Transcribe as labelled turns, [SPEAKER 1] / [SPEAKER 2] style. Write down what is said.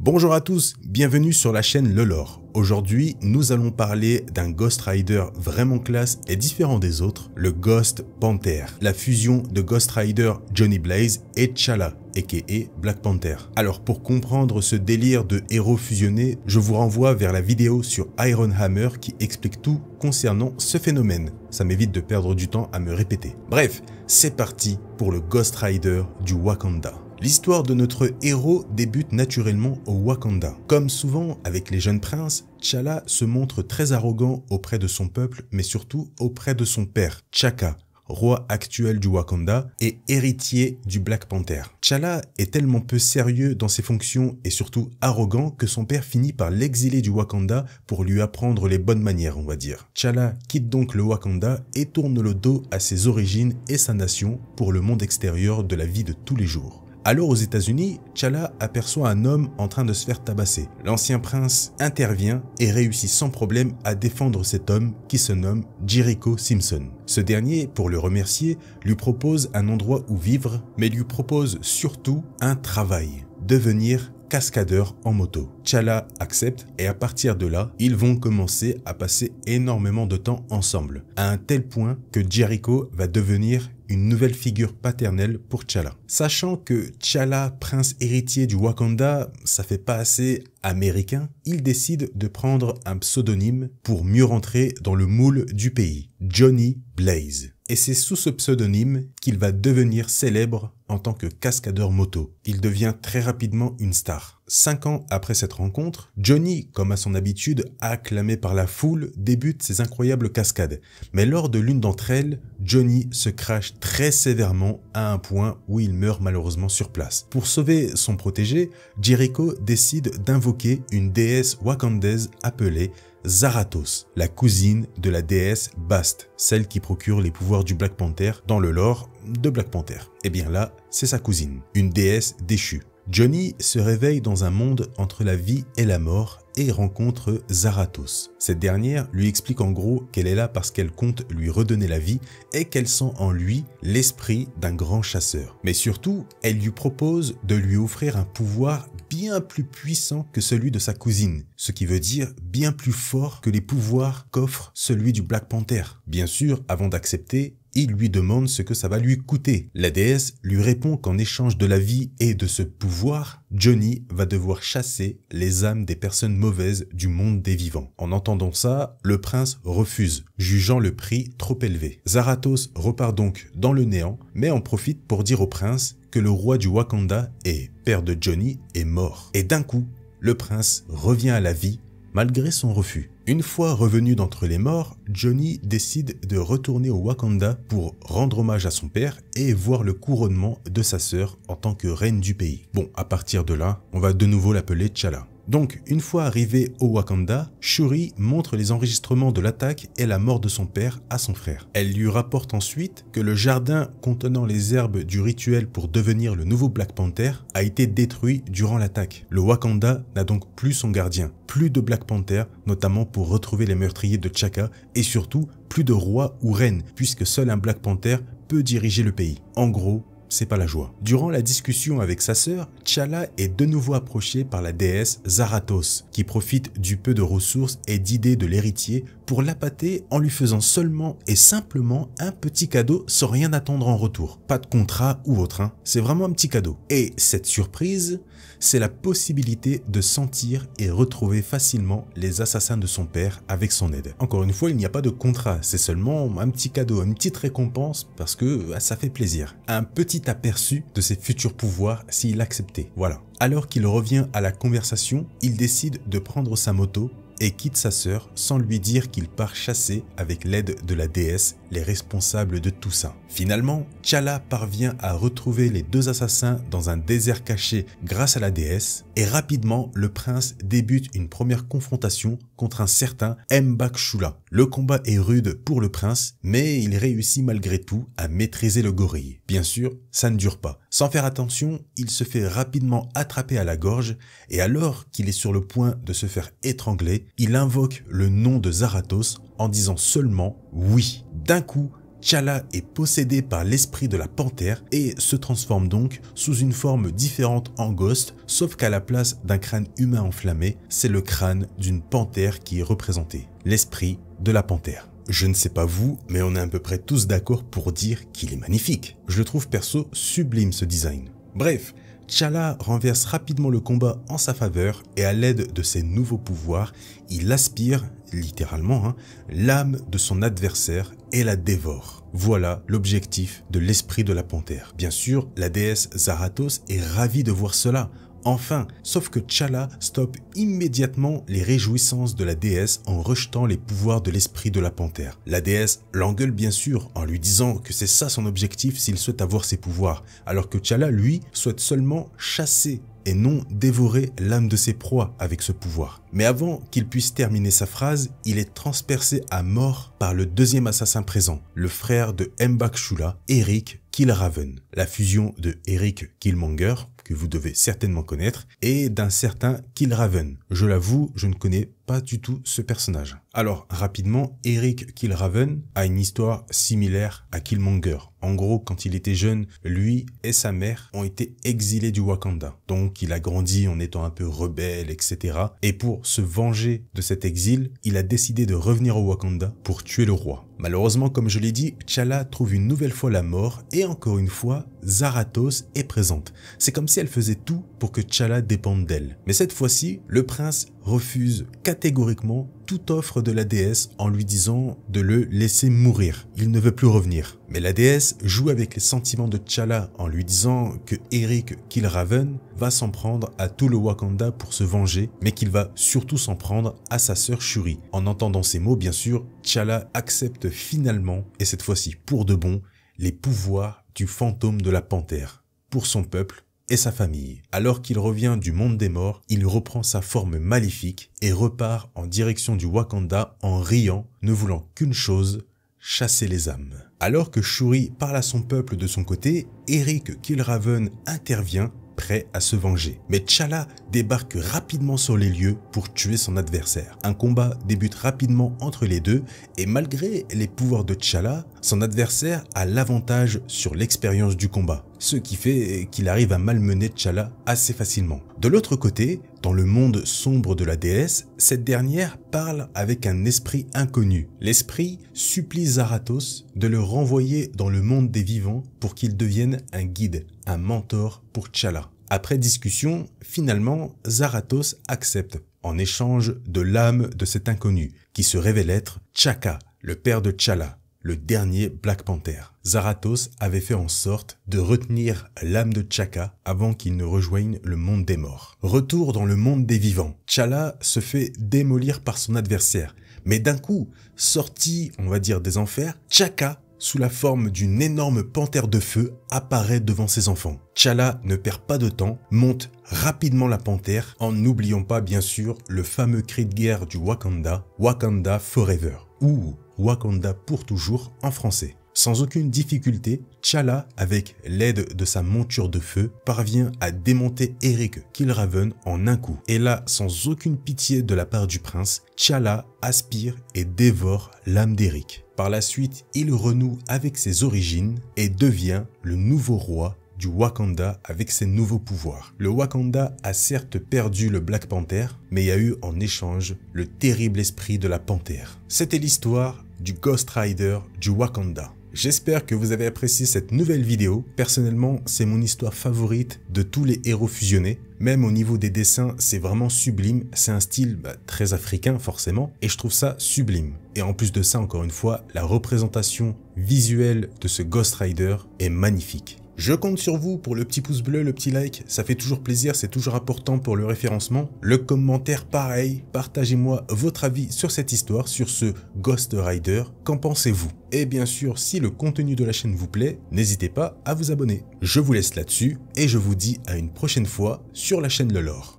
[SPEAKER 1] Bonjour à tous, bienvenue sur la chaîne Le Lore. Aujourd'hui, nous allons parler d'un Ghost Rider vraiment classe et différent des autres, le Ghost Panther, la fusion de Ghost Rider Johnny Blaze et T'Challa, aka Black Panther. Alors pour comprendre ce délire de héros fusionné, je vous renvoie vers la vidéo sur Iron Hammer qui explique tout concernant ce phénomène. Ça m'évite de perdre du temps à me répéter. Bref, c'est parti pour le Ghost Rider du Wakanda. L'histoire de notre héros débute naturellement au Wakanda. Comme souvent avec les jeunes princes, T'Challa se montre très arrogant auprès de son peuple, mais surtout auprès de son père, T'Chaka, roi actuel du Wakanda et héritier du Black Panther. T'Challa est tellement peu sérieux dans ses fonctions et surtout arrogant que son père finit par l'exiler du Wakanda pour lui apprendre les bonnes manières, on va dire. T'Challa quitte donc le Wakanda et tourne le dos à ses origines et sa nation pour le monde extérieur de la vie de tous les jours. Alors aux États-Unis, Chala aperçoit un homme en train de se faire tabasser. L'ancien prince intervient et réussit sans problème à défendre cet homme qui se nomme Jericho Simpson. Ce dernier, pour le remercier, lui propose un endroit où vivre, mais lui propose surtout un travail, devenir cascadeur en moto. Chala accepte et à partir de là, ils vont commencer à passer énormément de temps ensemble, à un tel point que Jericho va devenir une nouvelle figure paternelle pour T'Challa. Sachant que T'Challa, prince héritier du Wakanda, ça fait pas assez américain, il décide de prendre un pseudonyme pour mieux rentrer dans le moule du pays, Johnny Blaze et c'est sous ce pseudonyme qu'il va devenir célèbre en tant que cascadeur moto. Il devient très rapidement une star. Cinq ans après cette rencontre, Johnny, comme à son habitude, acclamé par la foule, débute ses incroyables cascades. Mais lors de l'une d'entre elles, Johnny se crache très sévèrement à un point où il meurt malheureusement sur place. Pour sauver son protégé, Jericho décide d'invoquer une déesse wakandaise appelée Zarathos, la cousine de la déesse Bast, celle qui procure les pouvoirs du Black Panther dans le lore de Black Panther. Et eh bien là, c'est sa cousine, une déesse déchue. Johnny se réveille dans un monde entre la vie et la mort et rencontre Zarathos. Cette dernière lui explique en gros qu'elle est là parce qu'elle compte lui redonner la vie et qu'elle sent en lui l'esprit d'un grand chasseur. Mais surtout, elle lui propose de lui offrir un pouvoir bien plus puissant que celui de sa cousine, ce qui veut dire bien plus fort que les pouvoirs qu'offre celui du Black Panther. Bien sûr, avant d'accepter, lui demande ce que ça va lui coûter. La déesse lui répond qu'en échange de la vie et de ce pouvoir, Johnny va devoir chasser les âmes des personnes mauvaises du monde des vivants. En entendant ça, le prince refuse, jugeant le prix trop élevé. Zarathos repart donc dans le néant, mais en profite pour dire au prince que le roi du Wakanda et père de Johnny est mort. Et d'un coup, le prince revient à la vie malgré son refus. Une fois revenu d'entre les morts, Johnny décide de retourner au Wakanda pour rendre hommage à son père et voir le couronnement de sa sœur en tant que reine du pays. Bon, à partir de là, on va de nouveau l'appeler T'Challa. Donc, une fois arrivé au Wakanda, Shuri montre les enregistrements de l'attaque et la mort de son père à son frère. Elle lui rapporte ensuite que le jardin contenant les herbes du rituel pour devenir le nouveau Black Panther a été détruit durant l'attaque. Le Wakanda n'a donc plus son gardien, plus de Black Panther, notamment pour retrouver les meurtriers de T'Chaka et surtout plus de roi ou reine, puisque seul un Black Panther peut diriger le pays. En gros, c'est pas la joie. Durant la discussion avec sa sœur, Chala est de nouveau approché par la déesse Zarathos, qui profite du peu de ressources et d'idées de l'héritier pour l'appâter en lui faisant seulement et simplement un petit cadeau sans rien attendre en retour. Pas de contrat ou autre, hein. c'est vraiment un petit cadeau. Et cette surprise c'est la possibilité de sentir et retrouver facilement les assassins de son père avec son aide. Encore une fois, il n'y a pas de contrat, c'est seulement un petit cadeau, une petite récompense parce que bah, ça fait plaisir. Un petit aperçu de ses futurs pouvoirs s'il acceptait. Voilà. Alors qu'il revient à la conversation, il décide de prendre sa moto et quitte sa sœur sans lui dire qu'il part chasser avec l'aide de la déesse les responsables de tout ça. Finalement, Chala parvient à retrouver les deux assassins dans un désert caché grâce à la déesse et rapidement le prince débute une première confrontation contre un certain Mbakshula. Le combat est rude pour le prince, mais il réussit malgré tout à maîtriser le gorille. Bien sûr, ça ne dure pas. Sans faire attention, il se fait rapidement attraper à la gorge et alors qu'il est sur le point de se faire étrangler, il invoque le nom de Zarathos en disant seulement oui. D'un coup, Chala est possédé par l'esprit de la panthère et se transforme donc sous une forme différente en ghost, sauf qu'à la place d'un crâne humain enflammé, c'est le crâne d'une panthère qui est représenté, l'esprit de la panthère. Je ne sais pas vous, mais on est à peu près tous d'accord pour dire qu'il est magnifique. Je le trouve perso sublime ce design. Bref, T'Challa renverse rapidement le combat en sa faveur et à l'aide de ses nouveaux pouvoirs, il aspire, littéralement, hein, l'âme de son adversaire et la dévore. Voilà l'objectif de l'esprit de la panthère. Bien sûr, la déesse Zaratos est ravie de voir cela, Enfin, sauf que Chala stoppe immédiatement les réjouissances de la déesse en rejetant les pouvoirs de l'esprit de la panthère. La déesse l'engueule bien sûr en lui disant que c'est ça son objectif s'il souhaite avoir ses pouvoirs, alors que Chala lui souhaite seulement chasser et non dévorer l'âme de ses proies avec ce pouvoir. Mais avant qu'il puisse terminer sa phrase, il est transpercé à mort par le deuxième assassin présent, le frère de M'Bakshula, Eric Killraven. La fusion de Eric Killmonger, que vous devez certainement connaître, et d'un certain Killraven. Je l'avoue, je ne connais pas du tout ce personnage. Alors, rapidement, Eric Killraven a une histoire similaire à Killmonger. En gros, quand il était jeune, lui et sa mère ont été exilés du Wakanda. Donc, il a grandi en étant un peu rebelle, etc. Et pour se venger de cet exil, il a décidé de revenir au Wakanda pour tuer le roi. Malheureusement, comme je l'ai dit, T'Challa trouve une nouvelle fois la mort et encore une fois, Zaratos est présente. C'est comme si elle faisait tout pour que T'Challa dépende d'elle. Mais cette fois-ci, le prince refuse catégoriquement toute offre de la déesse en lui disant de le laisser mourir. Il ne veut plus revenir. Mais la déesse joue avec les sentiments de T'Challa en lui disant que Eric Killraven va s'en prendre à tout le Wakanda pour se venger, mais qu'il va surtout s'en prendre à sa sœur Shuri. En entendant ces mots, bien sûr, T'Challa accepte finalement, et cette fois-ci pour de bon, les pouvoirs du fantôme de la panthère, pour son peuple et sa famille. Alors qu'il revient du monde des morts, il reprend sa forme maléfique et repart en direction du Wakanda en riant, ne voulant qu'une chose, chasser les âmes. Alors que Shuri parle à son peuple de son côté, Eric Kilraven intervient prêt à se venger. Mais T'Challa débarque rapidement sur les lieux pour tuer son adversaire. Un combat débute rapidement entre les deux et malgré les pouvoirs de T'Challa, son adversaire a l'avantage sur l'expérience du combat ce qui fait qu'il arrive à malmener T'Challa assez facilement. De l'autre côté, dans le monde sombre de la déesse, cette dernière parle avec un esprit inconnu. L'esprit supplie Zarathos de le renvoyer dans le monde des vivants pour qu'il devienne un guide, un mentor pour T'Challa. Après discussion, finalement, Zarathos accepte, en échange de l'âme de cet inconnu, qui se révèle être Chaka, le père de T'Challa, le dernier Black Panther. Zaratos avait fait en sorte de retenir l'âme de Chaka avant qu'il ne rejoigne le monde des morts. Retour dans le monde des vivants. Chala se fait démolir par son adversaire. Mais d'un coup, sorti, on va dire, des enfers, Chaka sous la forme d'une énorme panthère de feu, apparaît devant ses enfants. Chala ne perd pas de temps, monte rapidement la panthère, en n'oubliant pas bien sûr le fameux cri de guerre du Wakanda, Wakanda Forever, ou Wakanda pour toujours en français. Sans aucune difficulté, T'Challa, avec l'aide de sa monture de feu, parvient à démonter Eric Killraven en un coup. Et là, sans aucune pitié de la part du prince, T'Challa aspire et dévore l'âme d'Eric. Par la suite, il renoue avec ses origines et devient le nouveau roi du Wakanda avec ses nouveaux pouvoirs. Le Wakanda a certes perdu le Black Panther, mais y a eu en échange le terrible esprit de la panthère. C'était l'histoire du Ghost Rider du Wakanda. J'espère que vous avez apprécié cette nouvelle vidéo. Personnellement, c'est mon histoire favorite de tous les héros fusionnés. Même au niveau des dessins, c'est vraiment sublime. C'est un style bah, très africain forcément et je trouve ça sublime. Et en plus de ça, encore une fois, la représentation visuelle de ce Ghost Rider est magnifique. Je compte sur vous pour le petit pouce bleu, le petit like, ça fait toujours plaisir, c'est toujours important pour le référencement. Le commentaire pareil, partagez-moi votre avis sur cette histoire, sur ce Ghost Rider, qu'en pensez-vous Et bien sûr, si le contenu de la chaîne vous plaît, n'hésitez pas à vous abonner. Je vous laisse là-dessus et je vous dis à une prochaine fois sur la chaîne Le Lore.